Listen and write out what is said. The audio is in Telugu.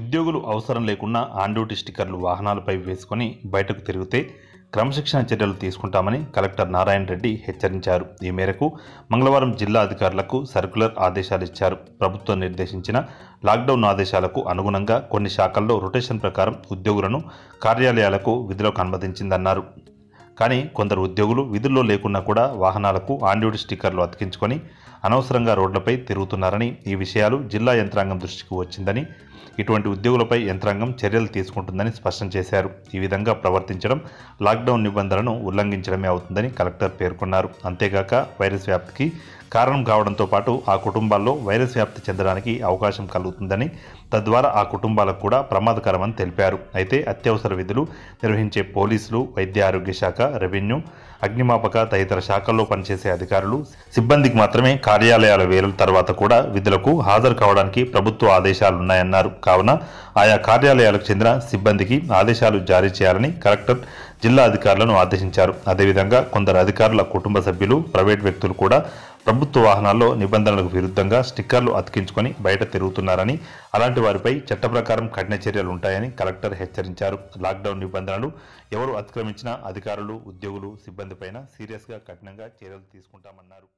ఉద్యోగులు అవసరం లేకుండా ఆన్ డ్యూటీ స్టిక్కర్లు వాహనాలపై వేసుకొని బయటకు తిరిగితే క్రమశిక్షణ చర్యలు తీసుకుంటామని కలెక్టర్ నారాయణ రెడ్డి హెచ్చరించారు ఈ మేరకు మంగళవారం జిల్లా అధికారులకు సర్కులర్ ఆదేశాలు ఇచ్చారు ప్రభుత్వం నిర్దేశించిన లాక్డౌన్ ఆదేశాలకు అనుగుణంగా కొన్ని శాఖల్లో రొటేషన్ ప్రకారం ఉద్యోగులను కార్యాలయాలకు విధులకు అనుమతించిందన్నారు కానీ కొందరు ఉద్యోగులు విధుల్లో లేకున్నా కూడా వాహనాలకు డ్యూటీ స్టిక్కర్లు అతికించుకొని అనవసరంగా రోడ్లపై తిరుగుతున్నారని ఈ విషయాలు జిల్లా యంత్రాంగం దృష్టికి వచ్చిందని ఇటువంటి ఉద్యోగులపై యంత్రాంగం చర్యలు తీసుకుంటుందని స్పష్టం చేశారు ఈ విధంగా ప్రవర్తించడం లాక్డౌన్ నిబంధనలను ఉల్లంఘించడమే అవుతుందని కలెక్టర్ పేర్కొన్నారు అంతేగాక వైరస్ వ్యాప్తికి కారణం కావడంతో పాటు ఆ కుటుంబాల్లో వైరస్ వ్యాప్తి చెందడానికి అవకాశం కలుగుతుందని తద్వారా ఆ కుటుంబాలకు కూడా ప్రమాదకరమని తెలిపారు అయితే అత్యవసర విధులు నిర్వహించే పోలీసులు వైద్య ఆరోగ్య శాఖ రెవెన్యూ అగ్నిమాపక తదితర శాఖల్లో పనిచేసే అధికారులు సిబ్బందికి మాత్రమే కార్యాలయాల వేలం తర్వాత కూడా విధులకు హాజరు కావడానికి ప్రభుత్వ ఆదేశాలున్నాయన్నారు కావున ఆయా కార్యాలయాలకు చెందిన సిబ్బందికి ఆదేశాలు జారీ చేయాలని కలెక్టర్ జిల్లా అధికారులను ఆదేశించారు అదేవిధంగా కొందరు అధికారుల కుటుంబ సభ్యులు ప్రైవేట్ వ్యక్తులు కూడా ప్రభుత్వ వాహనాల్లో నిబంధనలకు విరుద్ధంగా స్టిక్కర్లు అతికించుకొని బయట తిరుగుతున్నారని అలాంటి వారిపై చట్ట ప్రకారం కఠిన చర్యలు ఉంటాయని కలెక్టర్ హెచ్చరించారు లాక్డౌన్ నిబంధనలు ఎవరు అతిక్రమించినా అధికారులు ఉద్యోగులు సిబ్బందిపైన సీరియస్గా కఠినంగా చర్యలు తీసుకుంటామన్నారు